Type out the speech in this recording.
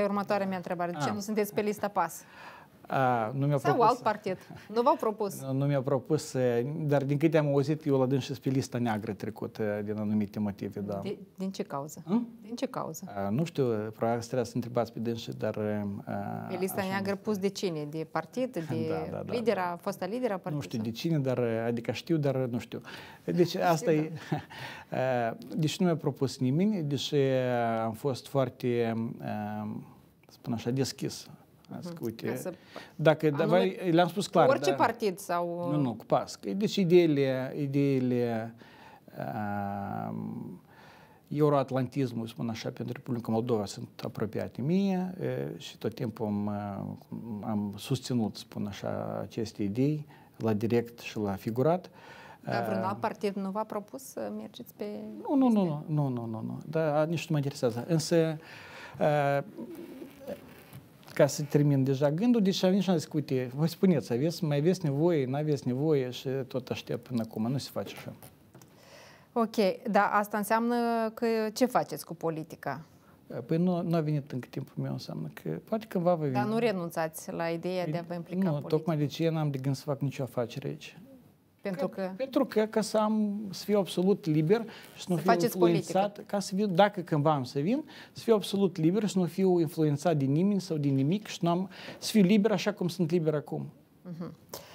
Asta e următoarea mea întrebare. De ce A. Ah. nu sunteți pe lista PAS? nu mi-a Sau alt partid. Nu v-au propus. Nu, mi-a propus, dar din câte am auzit, eu la dâns pe lista neagră trecut din anumite motive, da. din ce cauză? Din ce cauză? Hm? nu știu, probabil trebuie să întrebați pe dânsă, dar... pe lista neagră pus de cine? De partid? Da, de da, da, lidera, fosta lidera partidului? Nu știu de cine, dar, adică știu, dar nu știu. Deci asta e... Deci nu mi-a propus nimeni, deși am fost foarte, spun așa, deschis PASC. Mhm. Uite, să... dacă anume, le-am spus clar. Orice da, partid sau... Nu, nu, uh, cu PASC. Deci ideile, ideile uh, euroatlantismul, spun așa, pentru Republica Moldova sunt apropiate mie uh, și tot timpul am, uh, am susținut, spun așa, aceste idei la direct și la figurat. Dar vreun uh, alt partid nu v-a propus să mergeți pe... Nu, nu, nu, nu, nu, nu, nu, nu, dar nici nu mă interesează. Însă, ca să termin deja gândul, deci am venit și am zis, uite, vă spuneți, aveți, mai aveți nevoie, nu aveți nevoie și tot aștept până acum, nu se face așa. Ok, dar asta înseamnă că ce faceți cu politica? Păi nu, nu a venit încă timpul meu, înseamnă că poate cândva va veni. Dar nu renunțați la ideea de a vă implica Nu, politica. tocmai de ce n-am de gând să fac nicio afacere aici. Pentru că? Pentru că, ca să, am, să fiu absolut liber și să nu să fiu influențat, ca să fiu, dacă cândva am să vin, să fiu absolut liber și să nu fiu influențat de nimeni sau de nimic și nu am, să fiu liber așa cum sunt liber acum. Uh-huh.